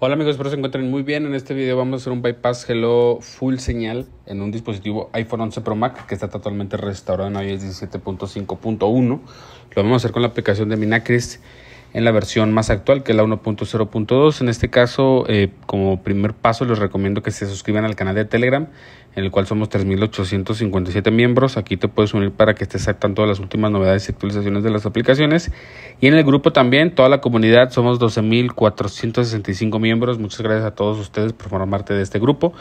Hola amigos, espero se encuentren muy bien. En este video vamos a hacer un bypass Hello Full Señal en un dispositivo iPhone 11 Pro mac que está totalmente restaurado en iOS 17.5.1. Lo vamos a hacer con la aplicación de Minacris en la versión más actual, que es la 1.0.2. En este caso, eh, como primer paso, les recomiendo que se suscriban al canal de Telegram, en el cual somos 3.857 miembros. Aquí te puedes unir para que estés al tanto las últimas novedades y actualizaciones de las aplicaciones. Y en el grupo también, toda la comunidad, somos 12.465 miembros. Muchas gracias a todos ustedes por formarte de este grupo.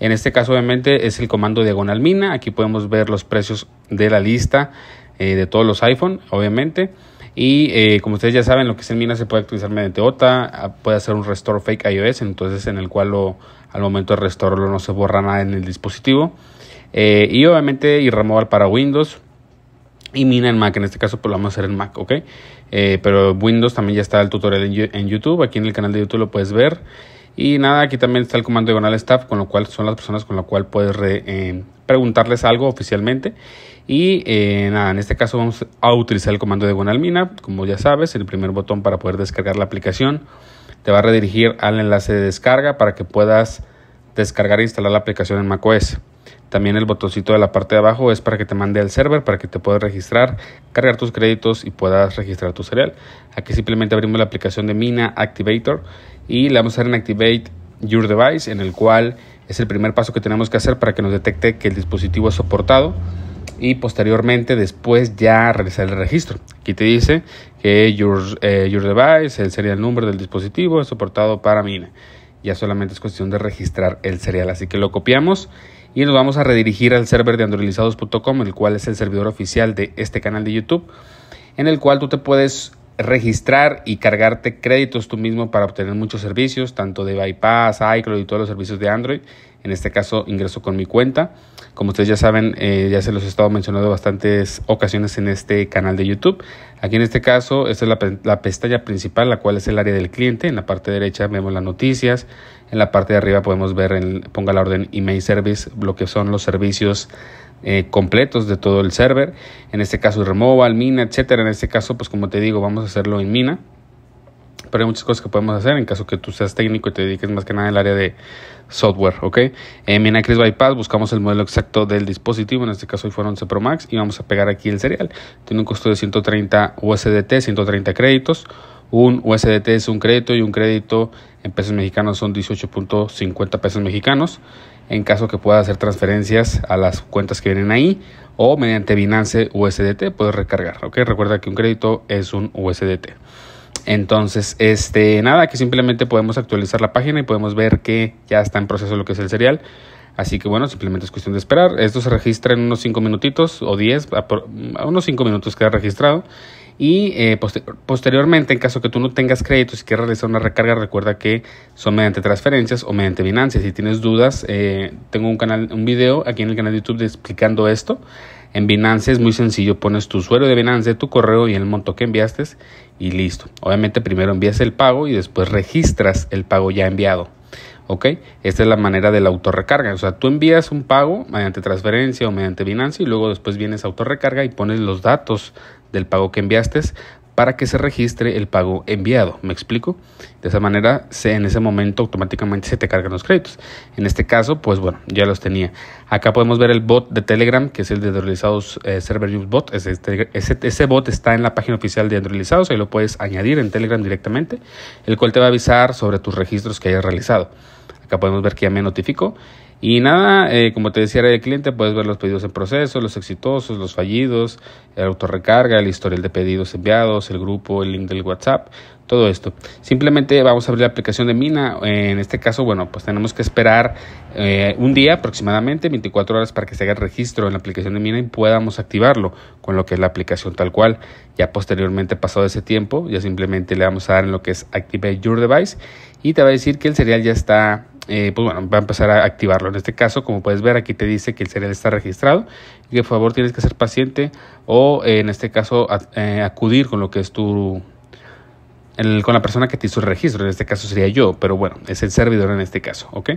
En este caso, obviamente, es el comando diagonal mina. Aquí podemos ver los precios de la lista eh, de todos los iPhone, obviamente. Y eh, como ustedes ya saben, lo que es en Mina se puede utilizar mediante OTA, ah, puede hacer un restore fake iOS, entonces en el cual lo, al momento de restaurarlo no se borra nada en el dispositivo. Eh, y obviamente y removal para Windows y Mina en Mac, en este caso pues lo vamos a hacer en Mac, ¿ok? Eh, pero Windows también ya está el tutorial en YouTube, aquí en el canal de YouTube lo puedes ver. Y nada, aquí también está el comando de Gonal staff, con lo cual son las personas con las cuales puedes eh, preguntarles algo oficialmente. Y eh, nada, en este caso vamos a utilizar el comando de mina, como ya sabes, el primer botón para poder descargar la aplicación. Te va a redirigir al enlace de descarga para que puedas descargar e instalar la aplicación en macOS. También el botoncito de la parte de abajo es para que te mande al server, para que te puedas registrar, cargar tus créditos y puedas registrar tu serial Aquí simplemente abrimos la aplicación de Mina Activator y le vamos a dar en Activate Your Device, en el cual es el primer paso que tenemos que hacer para que nos detecte que el dispositivo es soportado y posteriormente después ya realizar el registro. Aquí te dice que your, eh, your device, el serial número del dispositivo es soportado para Mina. Ya solamente es cuestión de registrar el serial, así que lo copiamos y nos vamos a redirigir al server de androidizados.com el cual es el servidor oficial de este canal de YouTube, en el cual tú te puedes registrar y cargarte créditos tú mismo para obtener muchos servicios, tanto de Bypass, iCloud y todos los servicios de Android. En este caso ingreso con mi cuenta. Como ustedes ya saben, eh, ya se los he estado mencionando bastantes ocasiones en este canal de YouTube. Aquí en este caso, esta es la, pestaña principal, la cual es el área del cliente. En la parte derecha vemos las noticias. En la parte de arriba podemos ver, en ponga la orden email service, lo que son los servicios eh, completos de todo el server. En este caso, Removal, Mina, etcétera. En este caso, pues como te digo, vamos a hacerlo en Mina pero hay muchas cosas que podemos hacer en caso que tú seas técnico y te dediques más que nada al área de software, ¿ok? En eh, Minacris Bypass buscamos el modelo exacto del dispositivo, en este caso iPhone 11 Pro Max, y vamos a pegar aquí el serial. Tiene un costo de 130 USDT, 130 créditos. Un USDT es un crédito y un crédito en pesos mexicanos son 18.50 pesos mexicanos. En caso que pueda hacer transferencias a las cuentas que vienen ahí o mediante Binance USDT puedes recargar. ¿ok? Recuerda que un crédito es un USDT. Entonces, este, nada, que simplemente podemos actualizar la página y podemos ver que ya está en proceso lo que es el serial. Así que bueno, simplemente es cuestión de esperar. Esto se registra en unos 5 minutitos o 10, a, unos 5 minutos queda registrado. Y eh, posteriormente, en caso que tú no tengas créditos y quieras realizar una recarga, recuerda que son mediante transferencias o mediante Binance. Si tienes dudas, eh, tengo un, canal, un video aquí en el canal de YouTube explicando esto. En Binance es muy sencillo, pones tu usuario de Binance, tu correo y el monto que enviaste y listo. Obviamente primero envías el pago y después registras el pago ya enviado. ¿ok? Esta es la manera de la autorrecarga. O sea, tú envías un pago mediante transferencia o mediante Binance y luego después vienes a autorrecarga y pones los datos del pago que enviaste para que se registre el pago enviado. ¿Me explico? De esa manera, en ese momento automáticamente se te cargan los créditos. En este caso, pues bueno, ya los tenía. Acá podemos ver el bot de Telegram, que es el de Androidizados eh, Server News Bot. Este, ese, ese, bot está en la página oficial de Androidizados, ahí lo puedes añadir en Telegram directamente, el cual te va a avisar sobre tus registros que hayas realizado. Acá podemos ver que ya me notificó. Y nada, eh, como te decía, el cliente, puedes ver los pedidos en proceso, los exitosos, los fallidos, la autorrecarga, el historial de pedidos enviados, el grupo, el link del WhatsApp, todo esto. Simplemente vamos a abrir la aplicación de Mina. En este caso, bueno, pues tenemos que esperar eh, un día aproximadamente, 24 horas, para que se haga el registro en la aplicación de Mina y podamos activarlo con lo que es la aplicación tal cual. Ya posteriormente, pasado ese tiempo, ya simplemente le vamos a dar en lo que es Activate Your Device y te va a decir que el serial ya está eh, pues bueno, va a empezar a activarlo. En este caso, como puedes ver, aquí te dice que el serial está registrado y que por favor tienes que ser paciente o eh, en este caso eh, acudir con lo que es tu... con la persona que te hizo el registro, en este caso sería yo, pero bueno, es el servidor en este caso, ¿ok?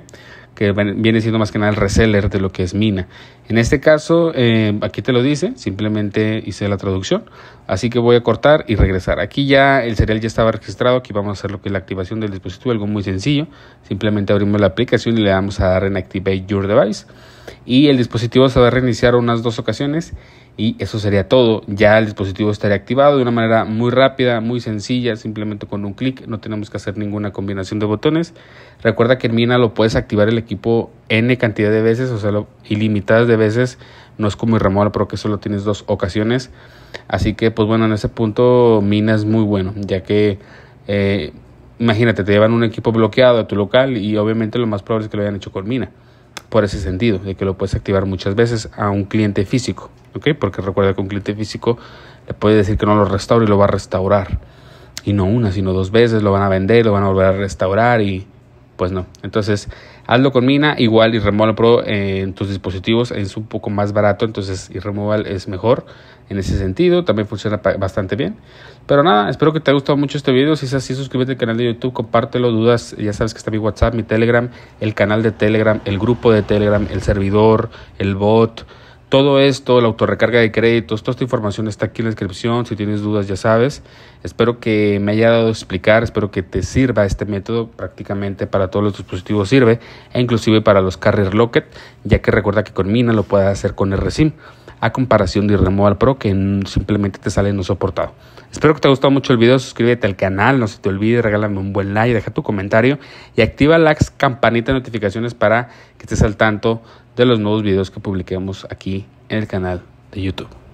que viene siendo más que nada el reseller de lo que es mina. En este caso, eh, aquí te lo dice, simplemente hice la traducción, así que voy a cortar y regresar. Aquí ya el serial ya estaba registrado, aquí vamos a hacer lo que es la activación del dispositivo, algo muy sencillo, simplemente abrimos la aplicación y le damos a dar en Activate Your Device y el dispositivo se va a reiniciar unas dos ocasiones y eso sería todo. Ya el dispositivo estaría activado de una manera muy rápida, muy sencilla, simplemente con un clic, no tenemos que hacer ninguna combinación de botones. Recuerda que en Mina lo puedes activar el equipo N cantidad de veces, o sea, ilimitadas de veces, no es como el remol, pero que solo tienes dos ocasiones. Así que, pues bueno, en ese punto Mina es muy bueno, ya que... Eh, imagínate, te llevan un equipo bloqueado a tu local y obviamente lo más probable es que lo hayan hecho con Mina por ese sentido, de que lo puedes activar muchas veces a un cliente físico, ¿ok? Porque recuerda que un cliente físico le puede decir que no lo restaure y lo va a restaurar. Y no una, sino dos veces, lo van a vender, lo van a volver a restaurar y pues no. Entonces, Hazlo con Mina, igual y Removal Pro eh, en tus dispositivos es un poco más barato, entonces y Removal es mejor en ese sentido, también funciona bastante bien. Pero nada, espero que te haya gustado mucho este video, si es así suscríbete al canal de YouTube, compártelo, dudas, ya sabes que está mi WhatsApp, mi Telegram, el canal de Telegram, el grupo de Telegram, el servidor, el bot todo esto, la autorrecarga de créditos, toda esta información está aquí en la descripción. Si tienes dudas, ya sabes. Espero que me haya dado a explicar, espero que te sirva este método. Prácticamente para todos los dispositivos sirve, e inclusive para los Carrier Locket, ya que recuerda que con Mina lo puedes hacer con RSIM comparación de Removal Pro que simplemente te sale no soportado. Espero que te haya gustado mucho el video, suscríbete al canal, no se te olvide, regálame un buen like, deja tu comentario y activa la campanita de notificaciones para que estés al tanto de los nuevos videos que publiquemos aquí en el canal de YouTube.